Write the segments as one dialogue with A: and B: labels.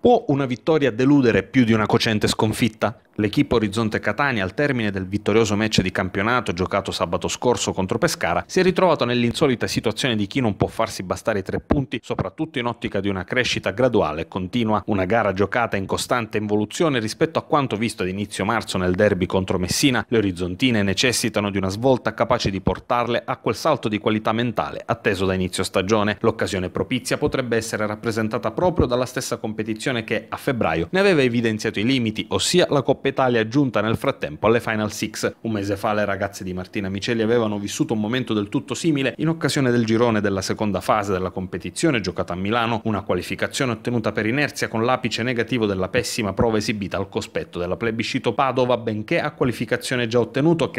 A: Può una vittoria deludere più di una cocente sconfitta? L'equipo Orizzonte Catania, al termine del vittorioso match di campionato giocato sabato scorso contro Pescara, si è ritrovato nell'insolita situazione di chi non può farsi bastare i tre punti, soprattutto in ottica di una crescita graduale e continua, una gara giocata in costante involuzione rispetto a quanto visto ad inizio marzo nel derby contro Messina. Le orizzontine necessitano di una svolta capace di portarle a quel salto di qualità mentale atteso da inizio stagione. L'occasione propizia potrebbe essere rappresentata proprio dalla stessa competizione competizione che a febbraio ne aveva evidenziato i limiti, ossia la Coppa Italia giunta nel frattempo alle Final Six. Un mese fa le ragazze di Martina Micelli avevano vissuto un momento del tutto simile in occasione del girone della seconda fase della competizione giocata a Milano, una qualificazione ottenuta per inerzia con l'apice negativo della pessima prova esibita al cospetto della plebiscito Padova, benché a qualificazione già, ottenuto,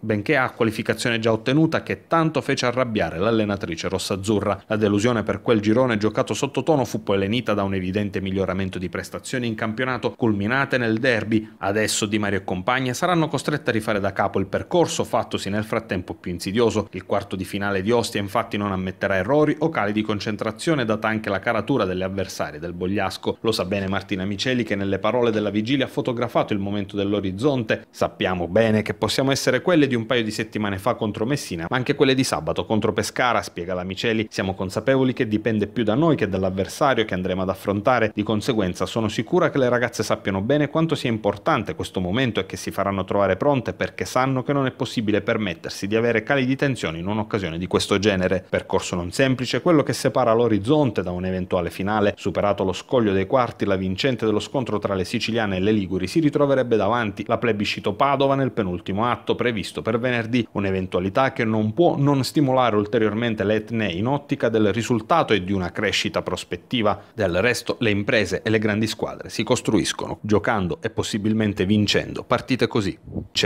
A: benché a qualificazione già ottenuta che tanto fece arrabbiare l'allenatrice rossa azzurra. La delusione per quel girone giocato sottotono fu poi lenita da un evidente miglioramento miglioramento di prestazioni in campionato culminate nel derby. Adesso Di Mario e compagna saranno costretti a rifare da capo il percorso fattosi nel frattempo più insidioso. Il quarto di finale di Ostia infatti non ammetterà errori o cali di concentrazione data anche la caratura delle avversarie del Bogliasco. Lo sa bene Martina Miceli che nelle parole della vigilia ha fotografato il momento dell'orizzonte. Sappiamo bene che possiamo essere quelle di un paio di settimane fa contro Messina, ma anche quelle di sabato contro Pescara, spiega la Miceli. Siamo consapevoli che dipende più da noi che dall'avversario che andremo ad affrontare, di conseguenza conseguenza sono sicura che le ragazze sappiano bene quanto sia importante questo momento e che si faranno trovare pronte perché sanno che non è possibile permettersi di avere cali di tensione in un'occasione di questo genere. Percorso non semplice, quello che separa l'orizzonte da un eventuale finale. Superato lo scoglio dei quarti, la vincente dello scontro tra le siciliane e le liguri si ritroverebbe davanti la plebiscito Padova nel penultimo atto previsto per venerdì, un'eventualità che non può non stimolare ulteriormente le etnee in ottica del risultato e di una crescita prospettiva. Del resto le imprese e le grandi squadre si costruiscono giocando e possibilmente vincendo partite così. C'è